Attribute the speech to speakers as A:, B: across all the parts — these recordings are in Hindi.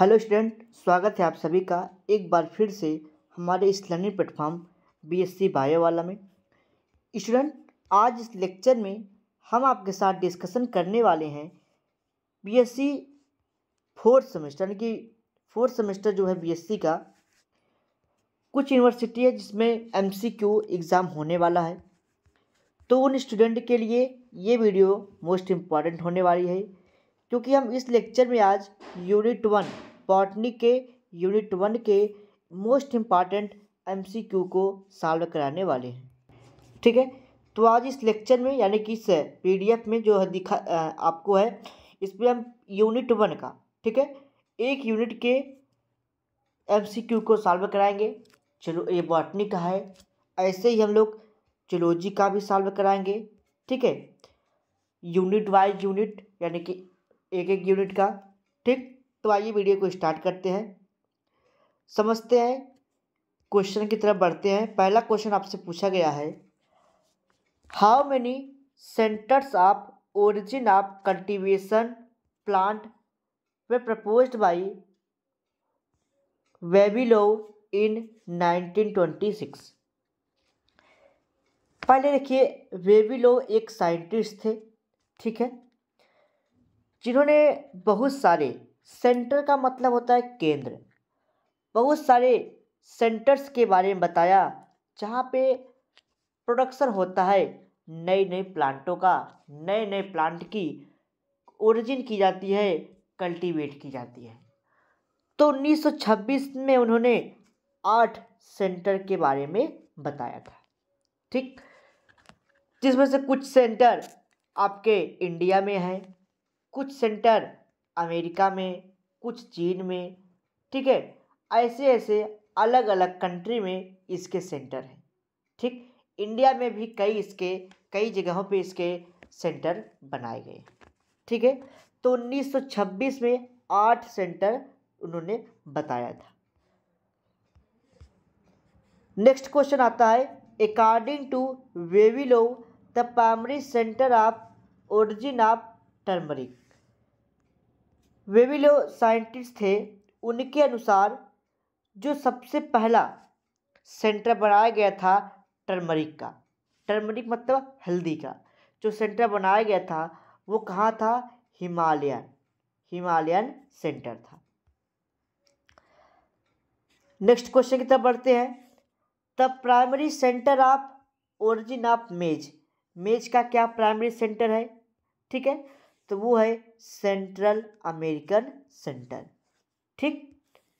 A: हेलो स्टूडेंट स्वागत है आप सभी का एक बार फिर से हमारे इस लर्निंग प्लेटफॉर्म बीएससी बायो वाला में स्टूडेंट आज इस लेक्चर में हम आपके साथ डिस्कशन करने वाले हैं बीएससी फोर्थ सेमेस्टर यानी कि फोर्थ सेमेस्टर जो है बीएससी का कुछ यूनिवर्सिटी है जिसमें एमसीक्यू एग्ज़ाम होने वाला है तो उन स्टूडेंट के लिए ये वीडियो मोस्ट इम्पॉर्टेंट होने वाली है क्योंकि हम इस लेक्चर में आज यूनिट वन बॉटनी के यूनिट वन के मोस्ट इम्पॉर्टेंट एम को सॉल्व कराने वाले हैं ठीक है तो आज इस लेक्चर में यानी कि इस पी में जो है दिखा आपको है इसमें हम यूनिट वन का ठीक है एक यूनिट के एम को सॉल्व कराएंगे चलो ये बॉटनी का है ऐसे ही हम लोग जोलॉजी का भी सॉल्व कराएंगे ठीक है यूनिट वाइज यूनिट यानी कि एक एक यूनिट का ठीक तो आइए वीडियो को स्टार्ट करते हैं समझते हैं क्वेश्चन की तरफ बढ़ते हैं पहला क्वेश्चन आपसे पूछा गया है how many centres of origin of cultivation plant were proposed by Vavilov in 1926 पहले देखिए वेबिलो एक साइंटिस्ट थे ठीक है जिन्होंने बहुत सारे सेंटर का मतलब होता है केंद्र बहुत सारे सेंटर्स के बारे में बताया जहाँ पे प्रोडक्शन होता है नए नए प्लांटों का नए नए प्लांट की ओरिजिन की जाती है कल्टीवेट की जाती है तो 1926 में उन्होंने आठ सेंटर के बारे में बताया था ठीक जिसमें से कुछ सेंटर आपके इंडिया में हैं कुछ सेंटर अमेरिका में कुछ चीन में ठीक है ऐसे ऐसे अलग अलग कंट्री में इसके सेंटर हैं ठीक इंडिया में भी कई इसके कई जगहों पे इसके सेंटर बनाए गए ठीक है तो 1926 में आठ सेंटर उन्होंने बताया था नेक्स्ट क्वेश्चन आता है according to Vavilov the primary centre of origin of turmeric Vavilov scientist थे उनके अनुसार जो सबसे पहला सेंटर बनाया गया था टर्मरिक का टर्मरिक मतलब हल्दी का जो सेंटर बनाया गया था वो कहाँ था हिमालयन हिमालयन सेंटर था नेक्स्ट क्वेश्चन की तरफ बढ़ते हैं the primary centre of origin of maize maize का क्या प्राइमरी सेंटर है ठीक है तो वो है सेंट्रल अमेरिकन सेंटर ठीक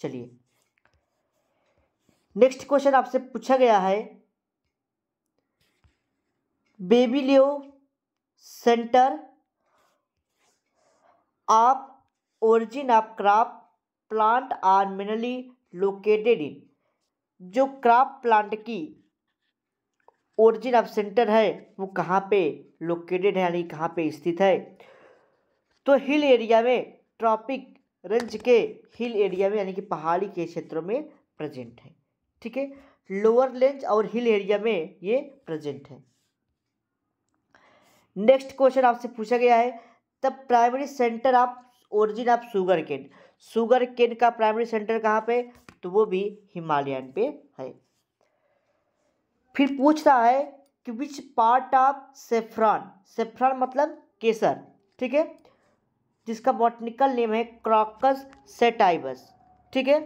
A: चलिए नेक्स्ट क्वेश्चन आपसे पूछा गया है Vavilov centre of origin of crop plant are mainly located in जो क्रॉप प्लांट की ओरिजिन ऑफ सेंटर है वो कहाँ पे लोकेटेड है यानी कहाँ पे स्थित है तो हिल एरिया में ट्रॉपिक रेंज के हिल एरिया में यानी कि पहाड़ी के क्षेत्रों में प्रेजेंट है ठीक है लोअर रेंज और हिल एरिया में ये प्रेजेंट है नेक्स्ट क्वेश्चन आपसे पूछा गया है the primary centre of origin of sugar cane sugar cane का प्राइमरी सेंटर कहाँ पे तो वो भी हिमालयन पे है फिर पूछ रहा है कि which part of saffron saffron मतलब केसर ठीक है जिसका बॉटनिकल नेम है क्रॉकस सेटाइबस ठीक है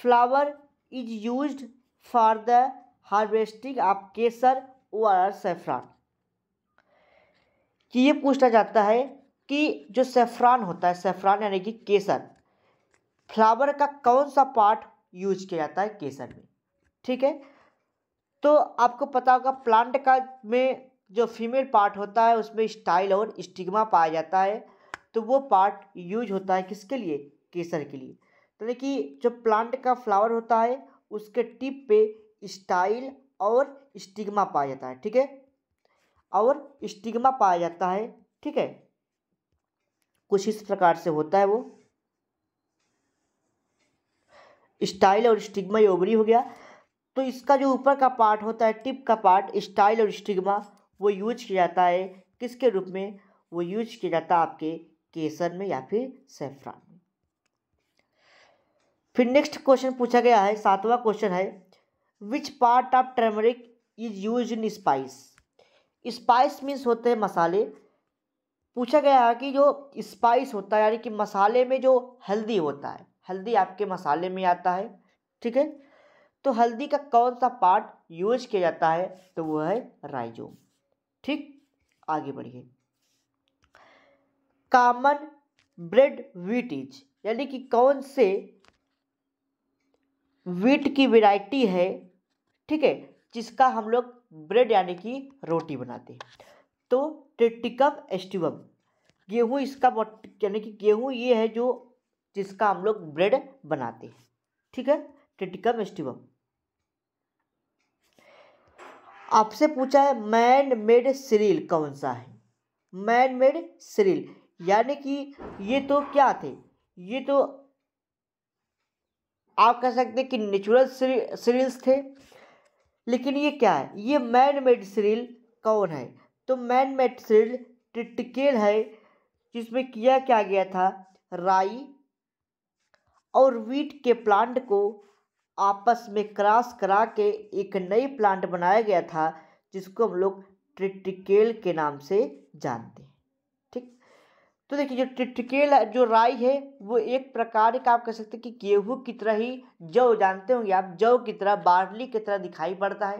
A: flower is used for the harvesting of केसर और सेफ्रान कि ये पूछना जाता है कि जो सेफ्रान होता है सेफ्रान यानी कि केसर फ्लावर का कौन सा पार्ट यूज किया जाता है केसर में ठीक है तो आपको पता होगा प्लांट का में जो फीमेल पार्ट होता है उसमें स्टाइल और स्टिग्मा पाया जाता है तो वो पार्ट यूज होता है किसके लिए केसर के लिए तो देखिए जो प्लांट का फ्लावर होता है उसके टिप पे स्टाइल और स्टिग्मा पाया जाता है ठीक है और स्टिग्मा पाया जाता है ठीक है कुछ इस प्रकार से होता है वो स्टाइल और स्टिग्मा ये हो गया तो इसका जो ऊपर का पार्ट होता है टिप का पार्ट स्टाइल और स्टिग्मा वो यूज किया जाता है किसके रूप में वो यूज किया जाता है आपके केसर में या फिर सेफ्रान में फिर नेक्स्ट क्वेश्चन पूछा गया है सातवां क्वेश्चन है which part of turmeric is used in spice spice means होते हैं मसाले पूछा गया है कि जो स्पाइस होता है यानी कि मसाले में जो हल्दी होता है हल्दी आपके मसाले में आता है ठीक है तो हल्दी का कौन सा पार्ट यूज किया जाता है तो वो है राइजोम ठीक आगे बढ़िए कॉमन ब्रेड व्हीट इज यानी कि कौन से व्हीट की वैरायटी है ठीक है जिसका हम लोग ब्रेड यानी कि रोटी बनाते हैं तो ट्रिटिकम एस्टिवम गेहूँ इसका यानी कि गेहूँ ये है जो जिसका हम लोग ब्रेड बनाते हैं ठीक है ट्रिटिकम एस्टिवम आपसे पूछा है मैन मेड सीरील कौन सा है मैन मेड सीरील यानी कि ये तो क्या थे ये तो आप कह सकते हैं कि नेचुरल सीरील्स थे लेकिन ये क्या है ये मैन मेड सीरील कौन है तो मैन मेड सीरील टिटिकेल है जिसमें किया क्या गया था राई और वीट के प्लांट को आपस में क्रॉस करा के एक नई प्लांट बनाया गया था जिसको हम लोग ट्रिटिकेल के नाम से जानते हैं तो देखिए जो टिटकेल जो राई है वो एक प्रकार का आप कह सकते हैं कि गेहूँ की तरह ही जव जानते होंगे आप जव की तरह बार्ली की तरह दिखाई पड़ता है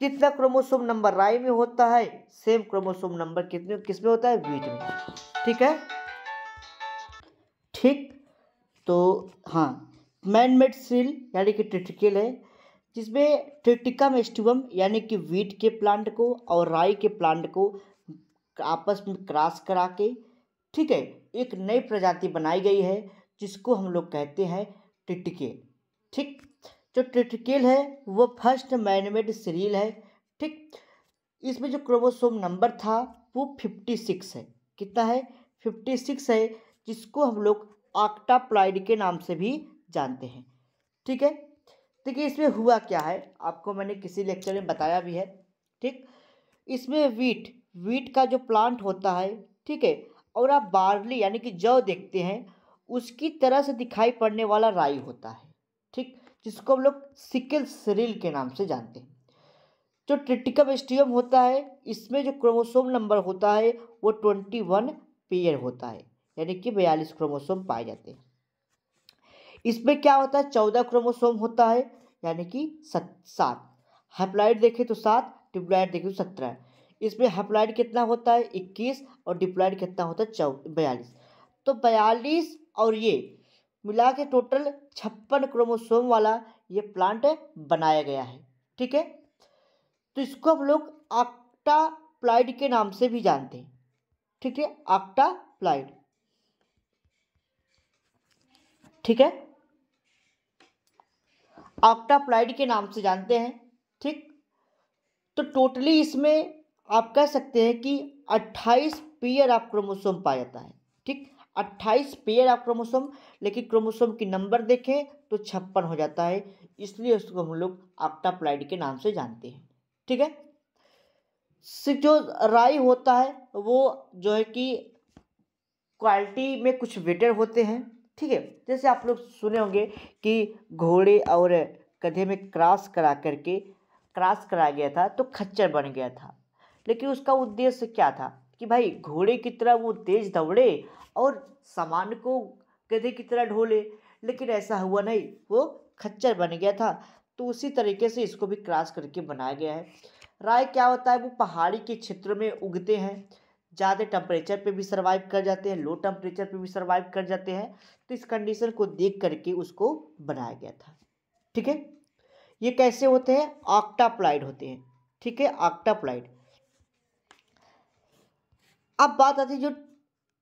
A: कितना क्रोमोसोम नंबर राई में होता है सेम क्रोमोसोम नंबर कितने किस में होता है वीट में ठीक है ठीक तो हाँ मैनमेड सील यानी कि टिटकेल है जिसमें ट्रिटिका मेस्टिवम यानी कि वीट के प्लांट को और राई के प्लांट को आपस में क्रॉस करा के ठीक है एक नई प्रजाति बनाई गई है जिसको हम लोग कहते हैं टिटकेल ठीक जो टिटकेल है वो फर्स्ट मैनमेड सीरील है ठीक इसमें जो क्रोमोसोम नंबर था वो फिफ्टी सिक्स है कितना है फिफ्टी सिक्स है जिसको हम लोग आक्टाप्लाइड के नाम से भी जानते हैं ठीक है देखिए इसमें हुआ क्या है आपको मैंने किसी लेक्चर में बताया भी है ठीक इसमें वीट वीट का जो प्लांट होता है ठीक है और आप बार्ली यानी कि जौ देखते हैं उसकी तरह से दिखाई पड़ने वाला राई होता है ठीक जिसको हम लोग सिकल सरील के नाम से जानते हैं जो ट्रिटिकम स्टियम होता है इसमें जो क्रोमोसोम नंबर होता है वो ट्वेंटी वन पेयर होता है यानी कि बयालीस क्रोमोसोम पाए जाते हैं इसमें क्या होता है चौदह क्रोमोसोम होता है यानी कि सत सात हेप्लाइड देखें तो सात ट्यूबलाइड देखें तो सत्रह इसमें हेप्लाइड कितना होता है इक्कीस और डिप्लाइड कितना होता है चौ बयालीस तो बयालीस और ये मिला के टोटल छप्पन क्रोमोसोम वाला ये प्लांट बनाया गया है ठीक है तो इसको हम लोग आक्टाप्लाइड के नाम से भी जानते हैं ठीक है आक्टाप्लाइड ठीक है आक्टाप्लाइड के नाम से जानते हैं ठीक तो टोटली इसमें आप कह सकते हैं कि 28 पेयर ऑफ क्रोमोसोम पाया जाता है ठीक 28 पेयर ऑफ क्रोमोसोम लेकिन क्रोमोसोम की नंबर देखें तो छप्पन हो जाता है इसलिए उसको हम लोग आक्टाप्लाइड के नाम से जानते हैं ठीक है जो राई होता है वो जो है कि क्वालिटी में कुछ बेटर होते हैं ठीक है जैसे आप लोग सुने होंगे कि घोड़े और गधे में क्रॉस करा करके क्रॉस करा गया था तो खच्चर बन गया था लेकिन उसका उद्देश्य क्या था कि भाई घोड़े की तरह वो तेज दौड़े और सामान को गधे की तरह ढोले लेकिन ऐसा हुआ नहीं वो खच्चर बन गया था तो उसी तरीके से इसको भी क्रॉस करके बनाया गया है राय क्या होता है वो पहाड़ी के क्षेत्र में उगते हैं ज़्यादा टेम्परेचर पे भी सर्वाइव कर जाते हैं लो टेम्परेचर पे भी सर्वाइव कर जाते हैं तो इस कंडीशन को देख करके उसको बनाया गया था ठीक है ये कैसे होते हैं ऑक्टाप्लाइड होते हैं ठीक है ऑक्टाप्लाइड अब बात आती है जो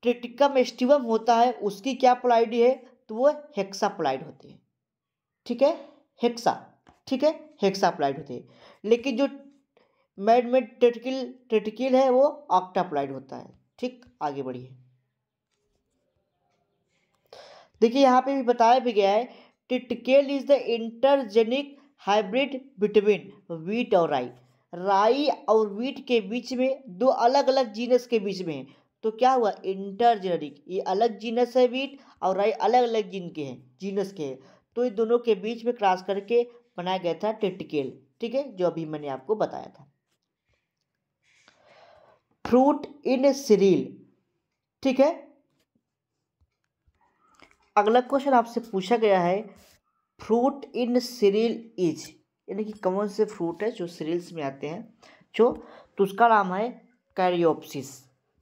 A: ट्रिटिकम एस्टिवम होता है उसकी क्या प्लाइड है तो वो हेक्सा प्लाइड होती है ठीक है हेक्सा ठीक है हेक्सा प्लाइड होती है लेकिन जो मैडमेड ट्रेटिकिल ट्रेटिकिल है वो ऑक्टाप्लाइड होता है ठीक आगे बढ़िए देखिए यहाँ पे भी बताया भी गया है triticale is the intergeneric hybrid between wheat और राई राई और वीट के बीच में दो अलग अलग जीनस के बीच में है तो क्या हुआ इंटर जेनरिक ये अलग जीनस है वीट और राई अलग अलग जीन के हैं जीनस के हैं तो ये दोनों के बीच में क्रॉस करके बनाया गया था टेटिकेल ठीक है जो अभी मैंने आपको बताया था फ्रूट इन सीरील ठीक है अगला क्वेश्चन आपसे पूछा गया है फ्रूट इन सीरील इज यानी कि कमन से फ्रूट है जो सीरील्स में आते हैं जो तो उसका नाम है कैरियोपसिस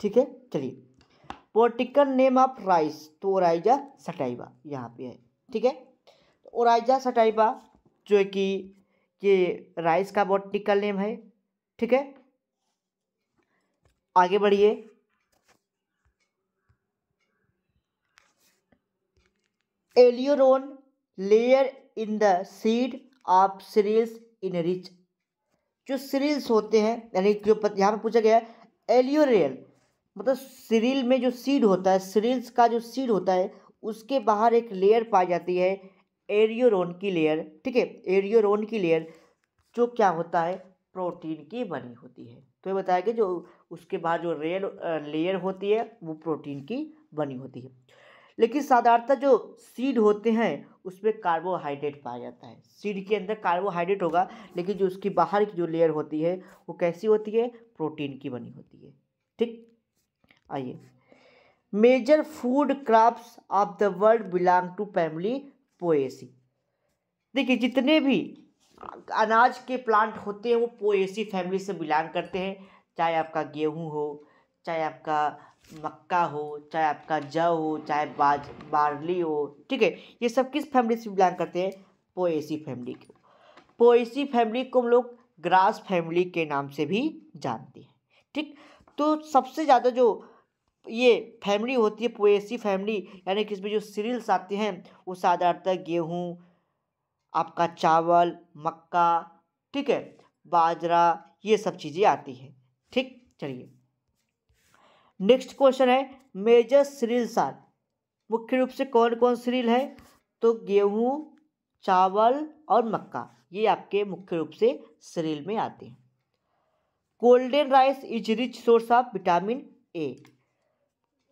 A: ठीक है चलिए पोर्टिकल नेम ऑफ राइस तो ओराइजा सटाइबा यहाँ पे है ठीक है तो ओराइजा सटाइबा जो कि ये राइस का बोटिकल नेम है ठीक है आगे बढ़िए aleurone layer in the seed आप सीरील्स इन रिच जो सीरील्स होते हैं यानी जो यहाँ पर पूछा गया है एलियोरियल मतलब सीरील में जो सीड होता है सीरील्स का जो सीड होता है उसके बाहर एक लेयर पाई जाती है एरियोरोन की लेयर ठीक है एरियोरोन की लेयर जो क्या होता है प्रोटीन की बनी होती है तो ये बताया कि जो उसके बाहर जो रेयर लेयर होती है वो प्रोटीन की बनी होती है लेकिन साधारणतः जो सीड होते हैं उसमें कार्बोहाइड्रेट पाया जाता है सीड के अंदर कार्बोहाइड्रेट होगा लेकिन जो उसकी बाहर की जो लेयर होती है वो कैसी होती है प्रोटीन की बनी होती है ठीक आइए major food crops of the world belong to family Poaceae देखिए जितने भी अनाज के प्लांट होते हैं वो पोएसी फैमिली से बिलोंग करते हैं चाहे आपका गेहूँ हो चाहे आपका मक्का हो चाहे आपका जव हो चाहे बाज बार्ली हो ठीक है ये सब किस फैमिली से बिलोंग करते हैं पोएसी फैमिली को पोएसी फैमिली को हम लोग ग्रास फैमिली के नाम से भी जानते हैं ठीक तो सबसे ज़्यादा जो ये फैमिली होती है पोएसी फैमिली यानी कि इसमें जो सीरियल्स आते हैं वो साधारणतः गेहूँ आपका चावल मक्का ठीक है बाजरा ये सब चीज़ें आती हैं ठीक चलिए नेक्स्ट क्वेश्चन है मेजर सीरील साल मुख्य रूप से कौन कौन सीरील है तो गेहूँ चावल और मक्का ये आपके मुख्य रूप से शरीर में आते हैं golden rice is rich source of vitamin A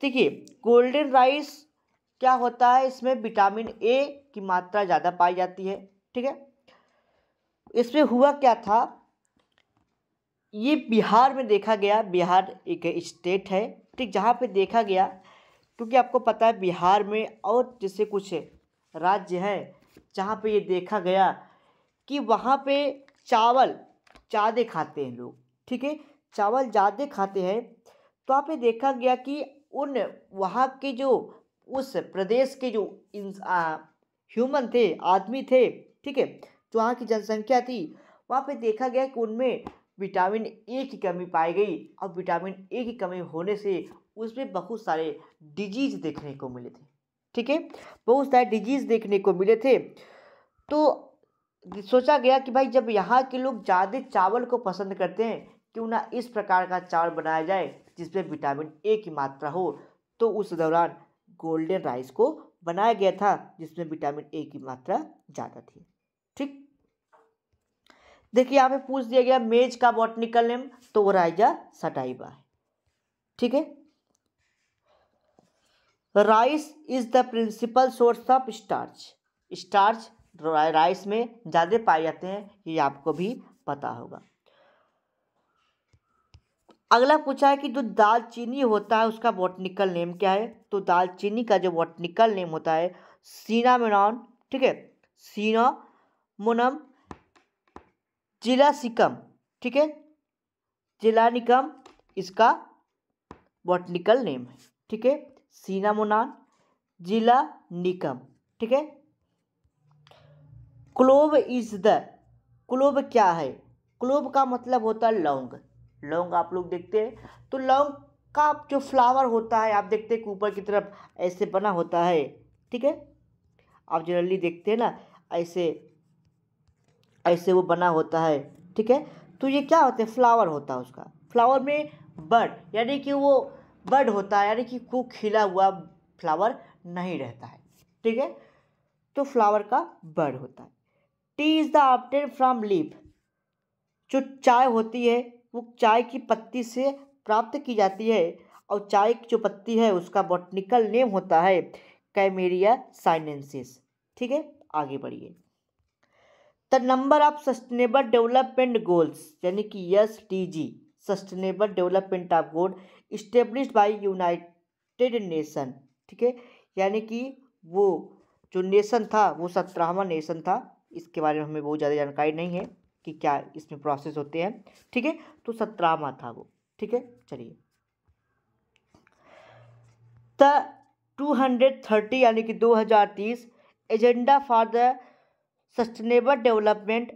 A: देखिए गोल्डन राइस क्या होता है इसमें विटामिन ए की मात्रा ज़्यादा पाई जाती है ठीक है इसमें हुआ क्या था ये बिहार में देखा गया बिहार एक स्टेट है ठीक जहाँ पे देखा गया क्योंकि आपको पता है बिहार में और जैसे कुछ राज्य हैं जहाँ पे ये देखा गया कि वहाँ पे चावल ज़्यादा खाते हैं लोग ठीक है चावल ज़्यादा खाते हैं तो आप ये देखा गया कि उन वहाँ के जो उस प्रदेश के जो ह्यूमन थे आदमी थे ठीक है जो वहाँ की जनसंख्या थी वहाँ पे देखा गया कि उनमें विटामिन ए की कमी पाई गई और विटामिन ए की कमी होने से उसमें बहुत सारे डिजीज देखने को मिले थे ठीक है बहुत सारे डिजीज देखने को मिले थे तो सोचा गया कि भाई जब यहाँ के लोग ज़्यादा चावल को पसंद करते हैं क्यों ना इस प्रकार का चावल बनाया जाए जिसमें विटामिन ए की मात्रा हो तो उस दौरान गोल्डन राइस को बनाया गया था जिसमें विटामिन ए की मात्रा ज़्यादा थी ठीक देखिए यहाँ पे पूछ दिया गया मेज का बॉटनिकल नेम तो वो राइजा सटाइबा है ठीक है rice is the principal source of starch starch rice में ज़्यादा पाए जाते हैं ये आपको भी पता होगा अगला पूछा है कि जो दालचीनी होता है उसका बॉटनिकल नेम क्या है तो दालचीनी का जो बॉटनिकल नेम होता है सीनामिनॉन ठीक है सीनामोनम जिला सिकम ठीक है जिला निकम इसका बॉटनिकल नेम है ठीक है सीनामोनान जिला निकम ठीक है क्लोव इज द क्लोव क्या है क्लोव का मतलब होता है लौंग लौंग आप लोग देखते हैं तो लौंग का जो फ्लावर होता है आप देखते हैं कि ऊपर की तरफ ऐसे बना होता है ठीक है आप जनरली देखते हैं ना ऐसे ऐसे वो बना होता है ठीक है तो ये क्या होता है फ्लावर होता है उसका फ्लावर में बर्ड यानी कि वो बर्ड होता है यानी कि को खिला हुआ फ्लावर नहीं रहता है ठीक है तो फ्लावर का बर्ड होता है tea is the obtained from leaf जो चाय होती है वो चाय की पत्ती से प्राप्त की जाती है और चाय की जो पत्ती है उसका बॉटनिकल नेम होता है कैमेरिया साइनेंसिस ठीक है आगे बढ़िए the number of sustainable development goals यानी कि S T G sustainable development of goal establish by United Nation ठीक है यानी कि वो जो नेशन था वो सत्रहवा नेशन था इसके बारे में हमें बहुत ज़्यादा जानकारी नहीं है कि क्या इसमें प्रोसेस होते हैं ठीक है तो सत्रहवा था वो ठीक है चलिए द टू हंड्रेड थर्टी यानी कि दो हज़ार तीस agenda for the sustainable development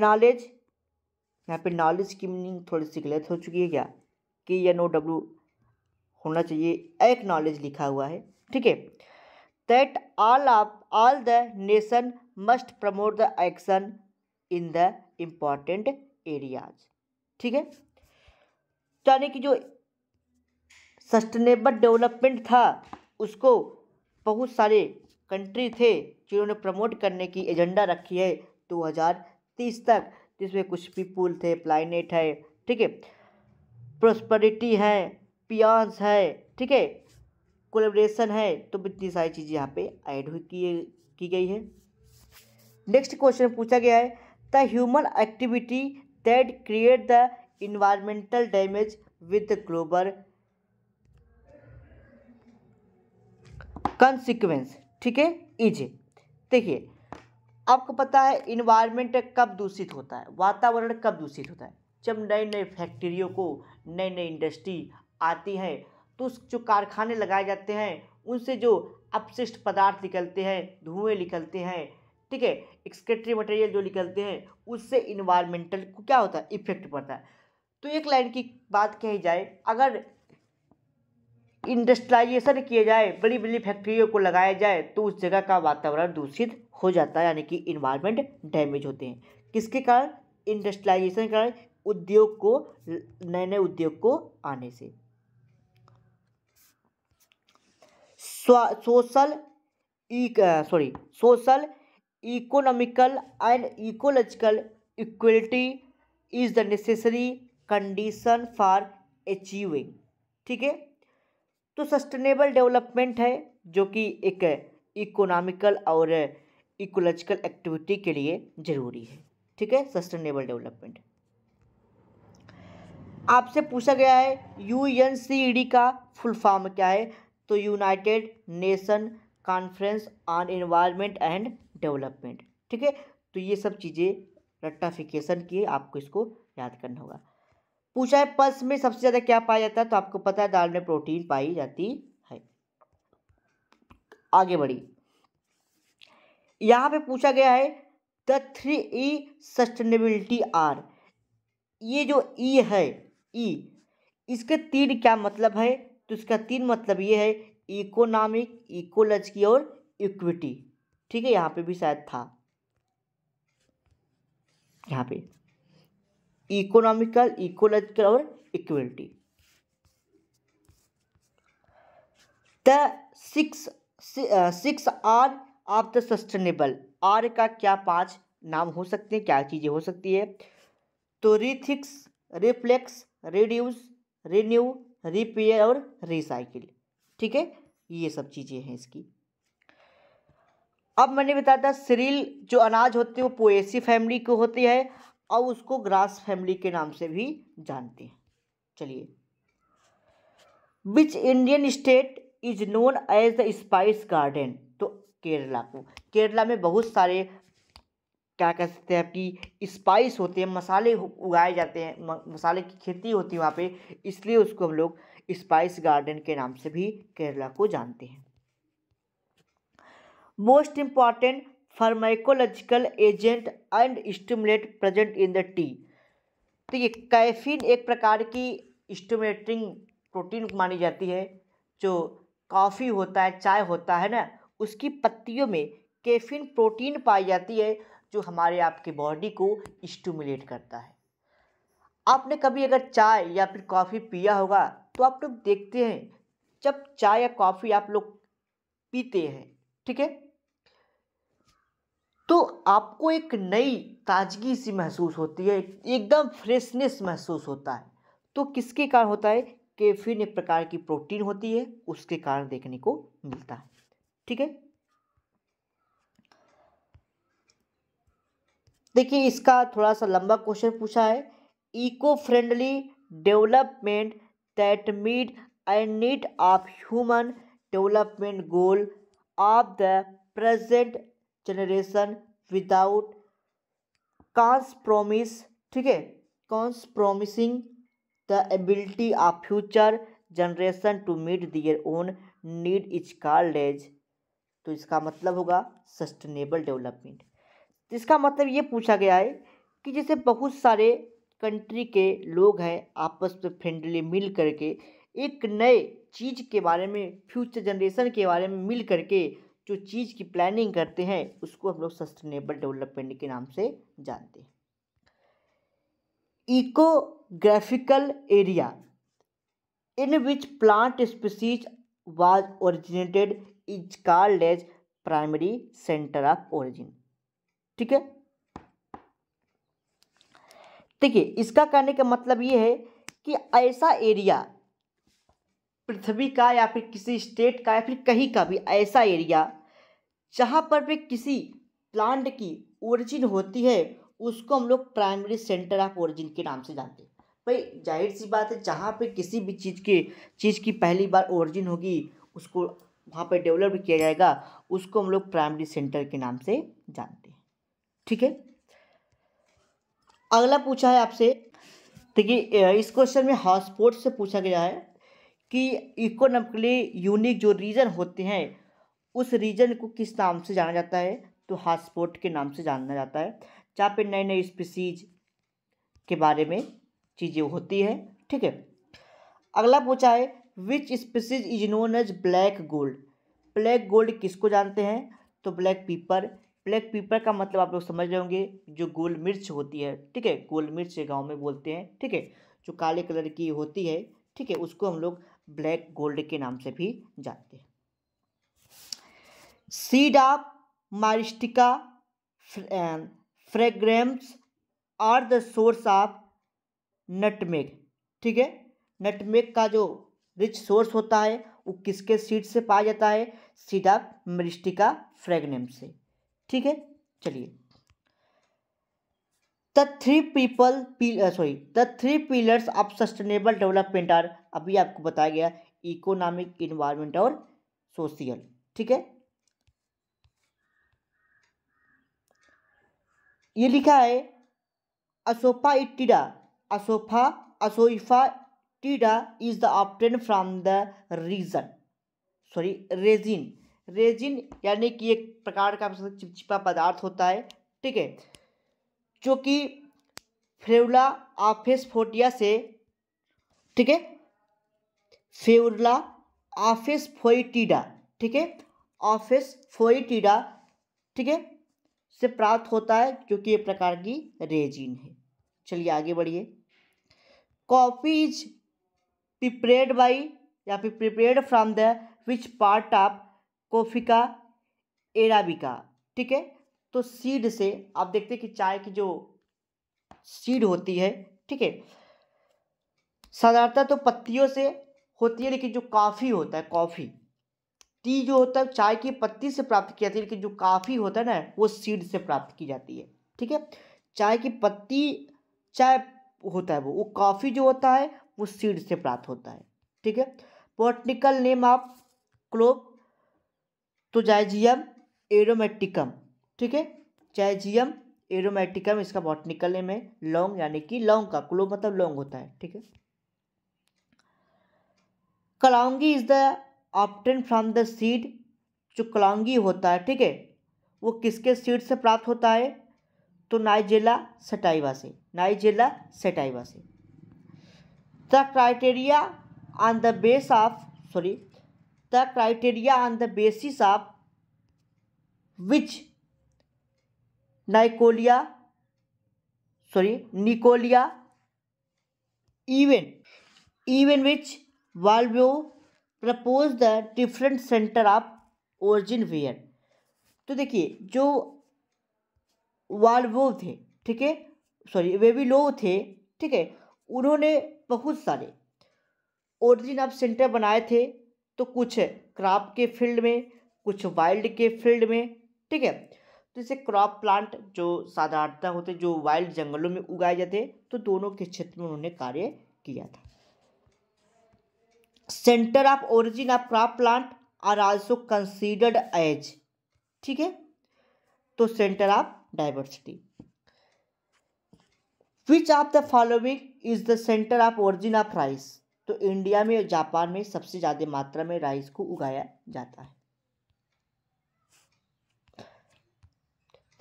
A: knowledge यहाँ पे नॉलेज की मीनिंग थोड़ी सी गलत हो चुकी है क्या के एन ओ डब्ल्यू होना चाहिए एक नॉलेज लिखा हुआ है ठीक है that all of all the nation must promote the action in the important areas ठीक है तो यानी कि जो सस्टेनेबल डेवलपमेंट था उसको बहुत सारे कंट्री थे जिन्होंने प्रमोट करने की एजेंडा रखी है 2030 तक जिसमें कुछ पीपुल थे प्लाइनेट है ठीक है प्रोस्परिटी है पियांस है ठीक है कोलेब्रेशन है तो इतनी सारी चीज़ें यहाँ पे ऐड हुई की, की गई है नेक्स्ट क्वेश्चन पूछा गया है the human activity that create the environmental damage with global consequence ठीक है इज देखिए आपको पता है इन्वायरमेंट कब दूषित होता है वातावरण कब दूषित होता है जब नए नए फैक्ट्रियों को नए नए इंडस्ट्री आती है तो उस जो कारखाने लगाए जाते हैं उनसे जो अपशिष्ट पदार्थ निकलते हैं धुएँ निकलते हैं ठीक है एक्सक्रेटरी मटेरियल जो निकलते हैं उससे इन्वायरमेंटल को क्या होता है इफेक्ट पड़ता है तो एक लाइन की बात कही जाए अगर इंडस्ट्राइजेशन किया जाए बड़ी बड़ी फैक्ट्रियों को लगाया जाए तो उस जगह का वातावरण दूषित हो जाता है यानी कि इन्वायरमेंट डैमेज होते हैं किसके कारण इंडस्ट्राइजेशन के कारण उद्योग को नए नए उद्योग को आने से social sorry social economical and ecological equality is the necessary condition for achieving ठीक है तो सस्टेनेबल डेवलपमेंट है जो कि एक इकोनॉमिकल और इकोलॉजिकल एक्टिविटी के लिए ज़रूरी है ठीक है सस्टेनेबल डेवलपमेंट आपसे पूछा गया है U N C E D का फुल फॉर्म क्या है तो United Nation conference on environment and development ठीक है तो ये सब चीज़ें रट्टाफिकेशन की आपको इसको याद करना होगा पूछा है पल्स में सबसे ज़्यादा क्या पाया जाता है तो आपको पता है दाल में प्रोटीन पाई जाती है आगे बढ़ी यहां पे पूछा गया है the three E sustainability are ये जो ई है ई इसके तीन क्या मतलब है तो इसका तीन मतलब ये है इकोनॉमिक इकोलॉजी और इक्विटी ठीक है यहाँ पे भी शायद था यहाँ पे इकोनॉमिकल इकोलॉजिकल और equality the six six R of the sustainable R का क्या पांच नाम हो सकते हैं क्या चीज़ें हो सकती है तो rethinks reflex reduce renew repair और रिसाइकिल ठीक है ये सब चीज़ें हैं इसकी अब मैंने बताया था सीरियल जो अनाज होते हैं वो पोएसी फैमिली के होते हैं और उसको ग्रास फैमिली के नाम से भी जानते हैं चलिए which Indian state is known as the spice garden तो केरला को केरला में बहुत सारे क्या कह सकते हैं आपकी स्पाइस होते हैं मसाले उगाए जाते हैं मसाले की खेती होती है वहाँ पे इसलिए उसको हम लोग स्पाइस गार्डन के नाम से भी केरला को जानते हैं most important pharmacological agent and stimulant present in the tea तो ये कैफीन एक प्रकार की स्टिमुलेटिंग प्रोटीन मानी जाती है जो कॉफ़ी होता है चाय होता है ना उसकी पत्तियों में कैफीन प्रोटीन पाई जाती है जो हमारे आपके बॉडी को स्टिमुलेट करता है आपने कभी अगर चाय या फिर कॉफ़ी पिया होगा तो आप लोग देखते हैं जब चाय या कॉफ़ी आप लोग पीते हैं ठीक है तो आपको एक नई ताजगी सी महसूस होती है एकदम फ्रेशनेस महसूस होता है तो किसके कारण होता है केफिन एक प्रकार की प्रोटीन होती है उसके कारण देखने को मिलता है ठीक है देखिए इसका थोड़ा सा लंबा क्वेश्चन पूछा है eco friendly development that meet and need of human development goal of the present generation without compromise ठीक है compromising the ability of future generation to meet their own need is called as तो इसका मतलब होगा सस्टेनेबल डेवलपमेंट इसका मतलब ये पूछा गया है कि जैसे बहुत सारे कंट्री के लोग हैं आपस में फ्रेंडली मिल करके एक नए चीज़ के बारे में फ्यूचर जनरेशन के बारे में मिल करके जो चीज़ की प्लानिंग करते हैं उसको हम लोग सस्टेनेबल डेवलपमेंट के नाम से जानते हैं geographical area in which plant species was originated is called as primary centre of origin ठीक है देखिए इसका कहने का मतलब ये है कि ऐसा एरिया पृथ्वी का या फिर किसी स्टेट का या फिर कहीं का भी ऐसा एरिया जहाँ पर भी किसी प्लांट की ओरिजिन होती है उसको हम लोग प्राइमरी सेंटर ऑफ ओरिजिन के नाम से जानते हैं भाई जाहिर सी बात है जहाँ पे किसी भी चीज़ के चीज़ की पहली बार ओरिजिन होगी उसको वहाँ पे डेवलप किया जाएगा उसको हम लोग प्राइमरी सेंटर के नाम से जानते हैं ठीक है अगला पूछा है आपसे देखिए इस क्वेश्चन में हॉटस्पॉट से पूछा गया है कि इकोनॉमिकली यूनिक जो रीजन होते हैं उस रीजन को किस नाम से जाना जाता है तो हॉटस्पॉट के नाम से जाना जाता है जहाँ पे नए नए स्पीसीज के बारे में चीज़ें होती है ठीक है अगला पूछा है which species is known as black gold black gold किसको जानते हैं तो ब्लैक पीपर ब्लैक पीपर का मतलब आप लोग समझ रहे होंगे जो गोल मिर्च होती है ठीक है गोल मिर्च गाँव में बोलते हैं ठीक है जो काले कलर की होती है ठीक है उसको हम लोग ब्लैक गोल्ड के नाम से भी जानते हैं seed of Myristica fragrans are the source of nutmeg ठीक है नटमेग का जो रिच सोर्स होता है वो किसके सीड से पाया जाता है सीड ऑफ मरिस्टिका फ्रेगनेम से ठीक है चलिए the three people sorry the three pillars of sustainable development are अभी आपको बताया गया इकोनॉमिक इन्वायरमेंट और सोशियल ठीक है ये लिखा है असोफा इटिडा असोफा asafoetida is the obtained from the region sorry resin resin यानी कि एक प्रकार का चिपचिपा पदार्थ होता है ठीक है जो कि फेवला फोटिया से ठीक है फेवला आफेसफोइटिडा ठीक है आफेसफोइटिडा ठीक है से प्राप्त होता है जो कि एक प्रकार की रेजिन है चलिए आगे बढ़िए कॉफी इज प्रिपेयर्ड बाई या फिर prepared from the which part of coffee का एराबिका ठीक है तो सीड से आप देखते हैं कि चाय की जो सीड होती है ठीक है साधारणतः तो पत्तियों से होती है लेकिन जो कॉफ़ी होता है कॉफ़ी टी जो होता है चाय की पत्ती से प्राप्त की जाती है लेकिन जो काफ़ी होता है ना वो सीड से प्राप्त की जाती है ठीक है चाय की पत्ती चाय होता है वो वो कॉफ़ी जो होता है वो सीड से प्राप्त होता है ठीक है पोटनिकल नेम ऑफ क्लोब तो जायजियम एरोमेटिकम ठीक है जायजियम एरोमेटिकम इसका बॉटनिकल नेम है लौंग यानी कि लौंग का क्लोब मतलब लौंग होता है ठीक है kalonji is the obtained from the seed जो कलौंगी होता है ठीक है वो किसके सीड से प्राप्त होता है तो नाइजेला सेटाइवा से नाइजेला सेटाइवा से the criteria on the base of sorry the criteria on the basis of which Nikolai sorry Nikolai even even which Vavilov propose the different centre of origin where तो देखिए जो वाल्वो थे ठीक है सॉरी वे भी लोग थे ठीक है उन्होंने बहुत सारे ओरिजिन ऑफ सेंटर बनाए थे तो कुछ क्रॉप के फील्ड में कुछ वाइल्ड के फील्ड में ठीक है तो जैसे क्रॉप प्लांट जो साधारणतः होते जो वाइल्ड जंगलों में उगाए जाते तो दोनों के क्षेत्र में उन्होंने कार्य किया था centre of origin of crop plant are also considered as ठीक है तो centre of diversity which of the following is the centre of origin of rice तो इंडिया में और जापान में सबसे ज़्यादा मात्रा में राइस को उगाया जाता है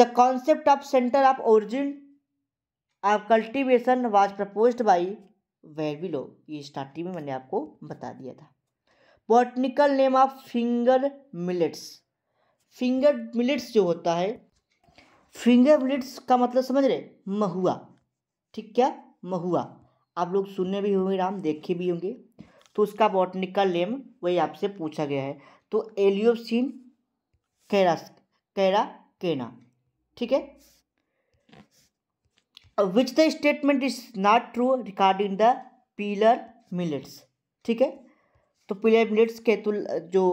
A: the concept of centre of origin of cultivation was proposed by Vavilov ये स्टार्टिंग में मैंने आपको बता दिया था botanical name of finger millets finger millets जो होता है फिंगर मिलेट्स का मतलब समझ रहे महुआ ठीक क्या महुआ आप लोग सुनने भी होंगे राम देखे भी होंगे तो उसका बॉटनिकल नेम वही आपसे पूछा गया है तो एलियोसिन कैरा कैरा केना ठीक है which the statement is not true regarding the pearl millets ठीक है तो पीलर मिलेट्स के तुल जो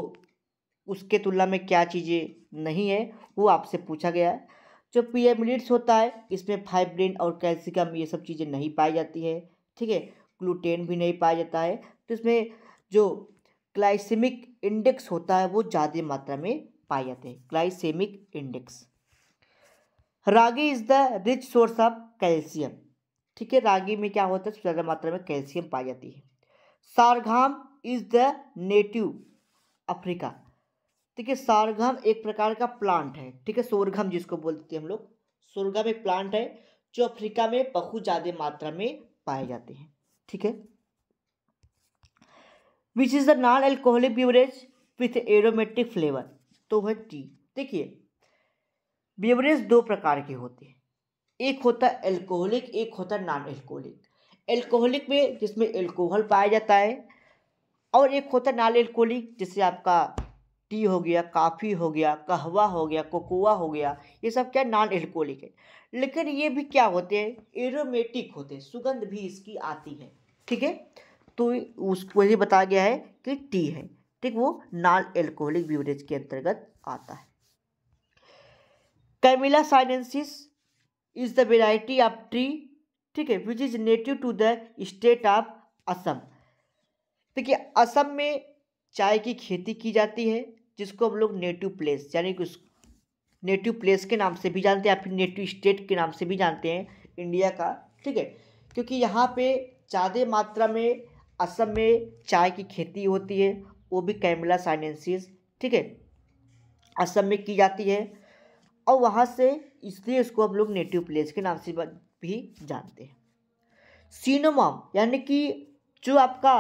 A: उसके तुलना में क्या चीज़ें नहीं है वो आपसे पूछा गया है जो पीलर मिलेट्स होता है इसमें फाइब्रिन और कैल्शियम ये सब चीज़ें नहीं पाई जाती है ठीक है ग्लूटेन भी नहीं पाया जाता है तो इसमें जो क्लाइसेमिक इंडेक्स होता है वो ज़्यादा मात्रा में पाए जाते हैं glycemic index ragi is the rich source of calcium ठीक है रागी में क्या होता है सबसे ज़्यादा मात्रा में कैल्शियम पाई जाती है sorghum is the native Africa ठीक है सारघम एक प्रकार का प्लांट है ठीक है सोरघम जिसको बोलते हैं हम लोग सोरघम एक प्लांट है जो अफ्रीका में बहुत ज़्यादा मात्रा में पाए जाते हैं ठीक है which is the non alcoholic beverage with aromatic flavour तो है टी देखिए बेवरेज दो प्रकार के होते हैं एक होता है एल्कोहलिक एक होता है नॉन एल्कोहलिक एल्कोहलिक में जिसमें एल्कोहल पाया जाता है और एक होता है नॉन एल्कोहलिक जिससे आपका टी हो गया काफ़ी हो गया कहवा हो गया कोकोआ हो गया ये सब क्या नॉन एल्कोहलिक है लेकिन ये भी क्या होते हैं एरोमेटिक होते हैं सुगंध भी इसकी आती है ठीक है तो उसको ये बताया गया है कि टी है ठीक वो नॉन एल्कोहलिक बीवरेज के अंतर्गत आता है Camellia sinensis is the variety of tree ठीक है which is native to the state of Assam देखिए असम में चाय की खेती की जाती है जिसको हम लोग नेटिव प्लेस यानी कि उस नेटिव प्लेस के नाम से भी जानते हैं या फिर नेटिव स्टेट के नाम से भी जानते हैं इंडिया का ठीक है क्योंकि यहाँ पे ज़्यादा मात्रा में असम में चाय की खेती होती है वो भी कैमिला साइनेंसिस ठीक है असम में की जाती है और वहाँ से इसलिए इसको हम लोग नेटिव प्लेस के नाम से भी जानते हैं सिनोमम यानी कि जो आपका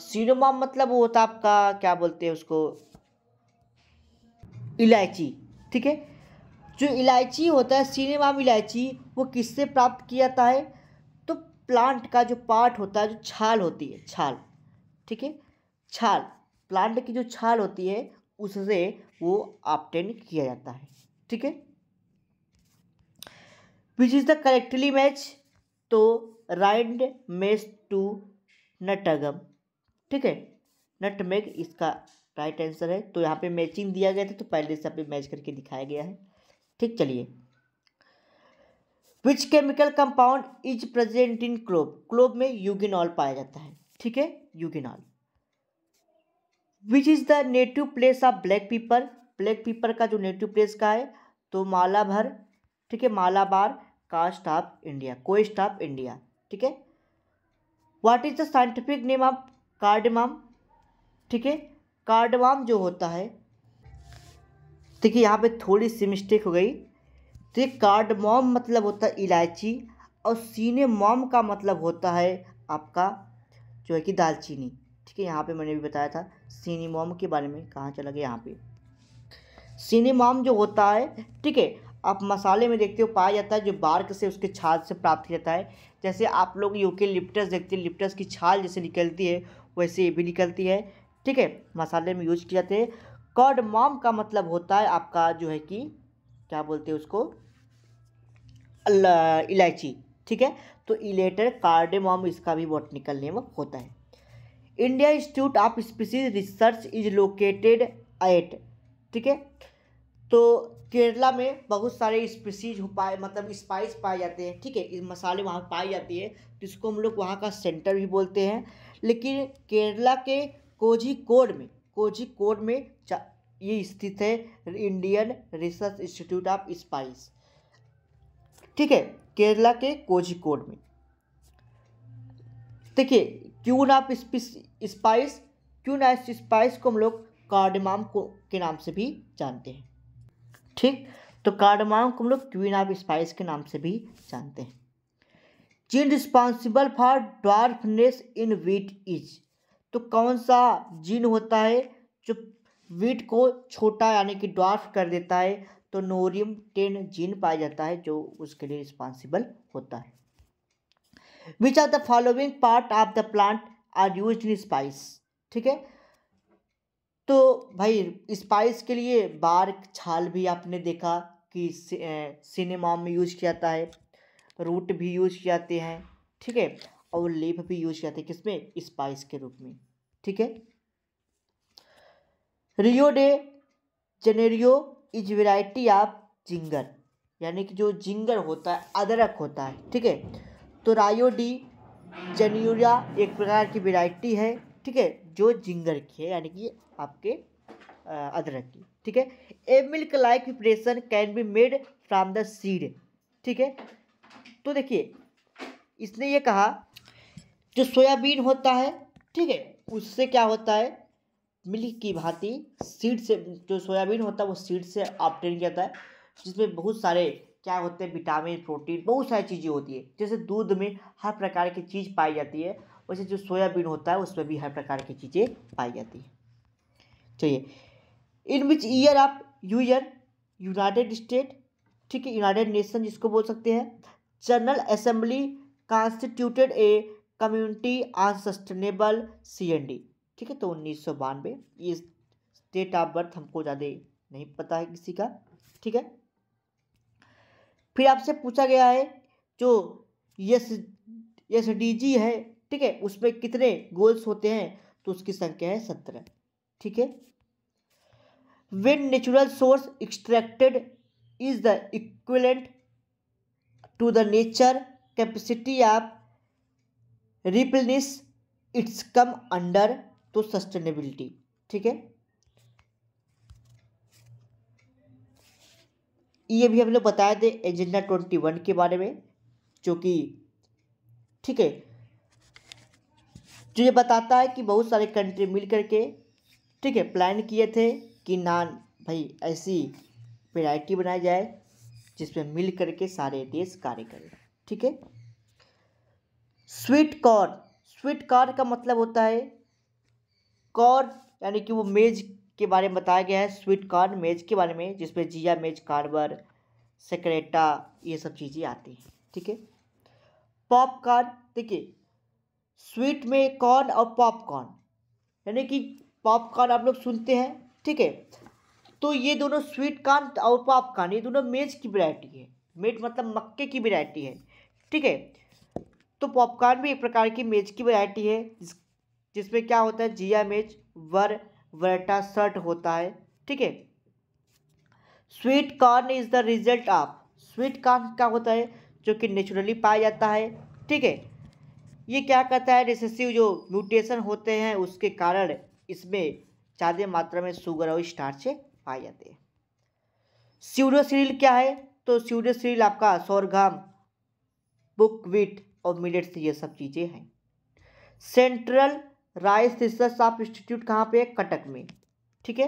A: सिनोमम मतलब वो होता आपका क्या बोलते हैं उसको इलायची ठीक है जो इलायची होता है सिनेमाम इलायची वो किससे प्राप्त किया जाता है तो प्लांट का जो पार्ट होता है जो छाल होती है छाल ठीक है छाल प्लांट की जो छाल होती है उससे वो ऑप्टेन किया जाता है ठीक है which is the correctly match तो राइंड मेस टू नटगम ठीक है नटमेग इसका राइट आंसर है तो यहाँ पे मैचिंग दिया गया था तो पहले से यहाँ मैच करके दिखाया गया है ठीक चलिए which chemical compound is present in clove clove में यूगिनॉल पाया जाता है ठीक है eugenol which is the native place of black pepper black pepper का जो नेटिव प्लेस का है तो मालाभर ठीक है Malabar coast of India coast of India ठीक है what is the scientific name of cardamom ठीक है कार्डमाम जो होता है देखिए यहाँ पे थोड़ी सी मिस्टेक हो गई तो ये कार्डमोम मतलब होता है इलायची और सीने मोम का मतलब होता है आपका जो है कि दालचीनी ठीक है यहाँ पे मैंने भी बताया था सिनेमोम के बारे में कहाँ चला गया यहाँ पे सिनेमोम जो होता है ठीक है आप मसाले में देखते हो पाया जाता है जो बार्क से उसके छाल से प्राप्त किया जाता है जैसे आप लोग यूके लिप्टस देखते हैं लिप्टस की छाल जैसे निकलती है वैसे ये भी निकलती है ठीक है मसाले में यूज किया जाते हैं कॉडमॉम का मतलब होता है आपका जो है कि क्या बोलते हैं उसको इलायची ठीक है तो इलेटर कार्डेमॉम इसका भी बॉटनिकल नेम होता है India institute of species research is located at ठीक है तो केरला में बहुत सारे स्पीसीज पाए मतलब स्पाइस पाए जाते हैं ठीक है मसाले वहाँ पाए जाती है जिसको हम लोग वहाँ का सेंटर भी बोलते हैं लेकिन केरला के कोझी कोड में कोझी कोड में ये स्थित है Indian research institute of spice ठीक है केरला के कोझी कोड में देखिए queen of spice queen of spice को हम लोग कार्डमाम को के नाम से भी जानते हैं ठीक तो कार्डमाम को हम लोग क्वीन ऑफ स्पाइस के नाम से भी जानते हैं gene responsible for dwarfness in wheat is तो कौन सा जीन होता है जो वीट को छोटा यानी कि ड्वार्फ कर देता है तो नोरियम टेन जीन पाया जाता है जो उसके लिए रिस्पॉन्सिबल होता है which are the following part of the plant are use in spice ठीक है तो भाई स्पाइस के लिए बार्क छाल भी आपने देखा कि सिनेमा में यूज किया जाता है रूट भी यूज किया जाते हैं ठीक है और लेप भी यूज किया जाते हैं किसमें स्पाइस के रूप में ठीक है Rio de Janeiro is variety of ginger यानी कि जो जिंगर होता है अदरक होता है ठीक है तो रायोडी डी एक प्रकार की वेराइटी है ठीक है जो जिंगर की है यानी कि आपके अदरक की ठीक है a milk like preparation can be made from the seed ठीक है तो देखिए इसने ये कहा जो सोयाबीन होता है ठीक है उससे क्या होता है मिल्क की भांति सीड से जो सोयाबीन होता है वो सीड से ऑप्टेन किया जाता है जिसमें बहुत सारे क्या होते हैं विटामिन प्रोटीन बहुत सारी चीज़ें होती है जैसे दूध में हर प्रकार की चीज़ पाई जाती है वैसे जो सोयाबीन होता है उसमें भी हर प्रकार की चीज़ें पाई जाती है चलिए इन विच ईयर आप यू ईयर यूनाइटेड स्टेट ठीक है यूनाइटेड नेशन जिसको बोल सकते हैं general assembly constituted a community on sustainable C N D ठीक है तो उन्नीस सौ बानवे ये डेट ऑफ बर्थ हमको ज़्यादा नहीं पता है किसी का ठीक है फिर आपसे पूछा गया है जो यस यस डी जी है ठीक है उसमें कितने गोल्स होते हैं तो उसकी संख्या है सत्रह ठीक है when natural source extracted is the equivalent to the nature capacity of replenish its come under to sustainability ठीक है ये भी हम लोग बताए थे एजेंडा ट्वेंटी वन के बारे में जो कि ठीक है जो ये बताता है कि बहुत सारे कंट्री मिल के ठीक है प्लान किए थे कि नान भाई ऐसी वेराइटी बनाई जाए जिसमें मिल करके सारे देश कार्य करें ठीक है स्वीट कॉर्न स्वीट कॉर्न का मतलब होता है कॉर्न यानी कि वो मेज के बारे में बताया गया है स्वीट कॉर्न मेज के बारे में जिसमें जिया मेज कार्बर सेक्रेटा ये सब चीज़ें आती हैं ठीक है पॉपकॉर्न देखिए स्वीट में कॉर्न और पॉपकॉर्न यानी कि पॉपकॉर्न आप लोग सुनते हैं ठीक है तो ये दोनों स्वीट कॉर्न और पॉपकॉर्न ये दोनों मेज की वैरायटी है मेज मतलब मक्के की वैरायटी है ठीक है तो पॉपकॉर्न भी एक प्रकार की मेज की वैरायटी है जिसमें क्या होता है जिया मेज वर वेटा शर्ट होता है ठीक है sweet corn is the result of sweet corn क्या होता है जो कि नेचुरली पाया जाता है ठीक है ये क्या करता है रिसेसिव जो म्यूटेशन होते हैं उसके कारण इसमें ज़्यादा मात्रा में शुगर और स्टार्च पाए जाते हैं सीरील क्या है तो सीरील आपका सोरघाम बुक और मिलेट्स ये सब चीज़ें हैं सेंट्रल राइस रिसर्च साफ इंस्टीट्यूट कहाँ पे है कटक में ठीक है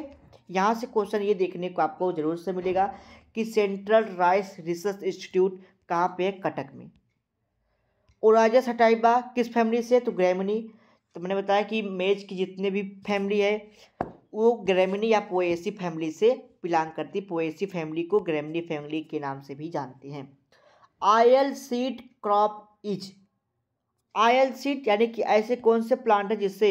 A: यहाँ से क्वेश्चन ये देखने को आपको जरूर से मिलेगा कि सेंट्रल राइस रिसर्च इंस्टीट्यूट कहाँ पे है कटक में ओराजस हटाइबा किस फैमिली से तो ग्रैमिनी तो मैंने बताया कि मेज की जितने भी फैमिली है वो ग्रैमिनी या पोएसी फैमिली से बिलोंग करती पोएसी फैमिली को ग्रैमिनी फैमिली के नाम से भी जानते हैं oil seed crop is oil seed यानी कि ऐसे कौन से प्लांट हैं जिससे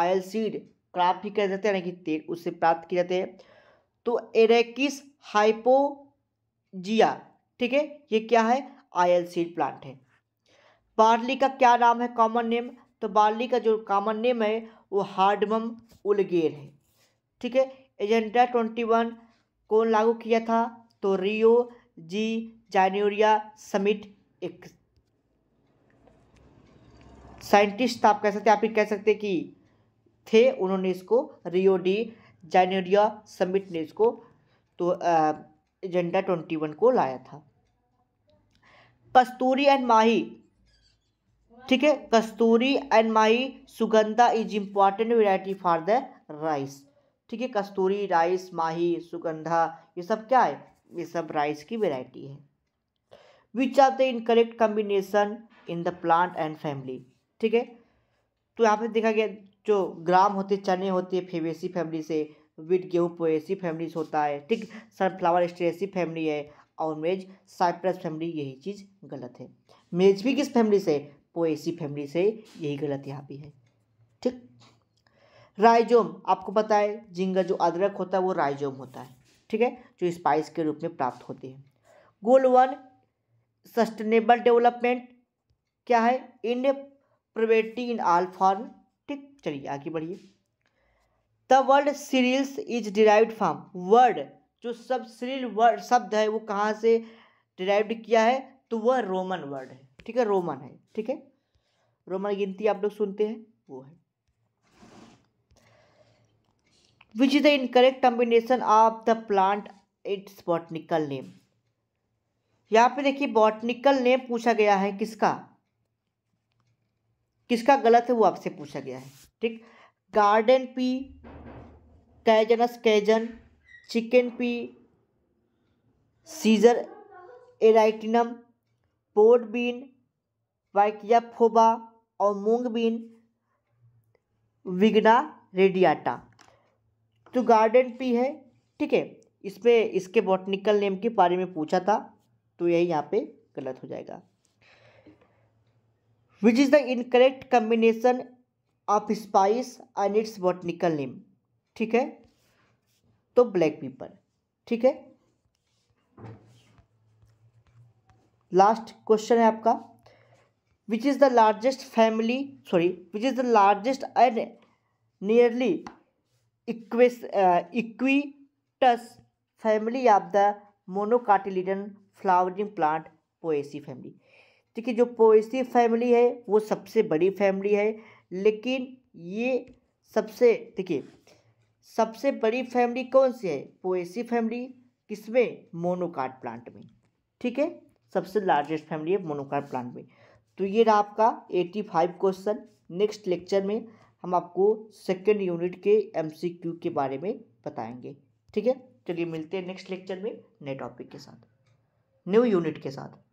A: आयल सीड प्राप्त भी कर जाते हैं यानी कि तेल उससे प्राप्त किए जाते हैं तो एरेकिस हाइपोजिया ठीक है ये क्या है आयल सीड प्लांट है बार्ली का क्या नाम है कॉमन नेम तो बार्ली का जो कॉमन नेम है वो हार्डमम उलगेर है ठीक है एजेंडा ट्वेंटी वन कौन लागू किया था तो रियो जी जानोरिया समिट एक साइंटिस्ट आप कह सकते हैं आप कह सकते कि थे उन्होंने इसको रियो डी जानेरिया समिट ने इसको तो एजेंडा ट्वेंटी वन को लाया था कस्तूरी एंड माही ठीक है Kasturi and Mahi Sugandha is important variety for the rice ठीक है कस्तूरी राइस माही सुगंधा ये सब क्या है ये सब राइस की वेराइटी है which are the incorrect combination in the plant and family ठीक है तो यहाँ पे देखा गया जो ग्राम होते चने होते फेवेसी फैमिली से विट गेहूँ पोएसी फैमिली से होता है ठीक सनफ्लावर स्ट्रेसी फैमिली है और मेज साइप्रस फैमिली यही चीज़ गलत है मेज भी किस फैमिली से पोएसी फैमिली से यही गलत यहाँ पे है ठीक राइजोम आपको पता है जिंगा जो अदरक होता है वो राइजोम होता है ठीक है जो स्पाइस के रूप में प्राप्त होते हैं गोल वन सस्टेनेबल डेवलपमेंट क्या है इन प्रोबेटी आल फॉर्म ठीक चलिए आगे बढ़िए the word cereals is derived from word जो सब सीरियल वर्ड शब्द है वो कहाँ से डिराइव्ड किया है तो वह रोमन वर्ड है ठीक है रोमन है ठीक है रोमन गिनती आप लोग सुनते हैं वो है which is the incorrect combination of the plant its botanical name यहाँ पे देखिए बॉटनिकल नेम पूछा गया है किसका किसका गलत है वो आपसे पूछा गया है ठीक garden pea Cajanus cajan chickpea Cicer arietinum port bean Vicia faba और मूंग बीन विगना रेडियाटा तो गार्डन पी है ठीक है इसमें इसके बॉटनिकल नेम के बारे में पूछा था तो यही यहाँ पे गलत हो जाएगा which is the incorrect combination of spice and its botanical name ठीक है तो ब्लैक पीपर ठीक है लास्ट क्वेश्चन है आपका which is the largest family sorry which is the largest and nearly ubiquitous family of the monocotyledon flowering plant Poaceae family देखिए जो पोएसी फैमिली है वो सबसे बड़ी फैमिली है लेकिन ये सबसे देखिए सबसे बड़ी फैमिली कौन सी है पोएसी फैमिली किसमें मोनोकार्ड प्लांट में ठीक है सबसे लार्जेस्ट फैमिली है मोनोकार्ड प्लांट में तो ये रहा आपका eighty five question next lecture में हम आपको सेकेंड यूनिट के क्यू के बारे में बताएंगे ठीक है चलिए मिलते हैं नेक्स्ट लेक्चर में नए टॉपिक के साथ न्यू यूनिट के साथ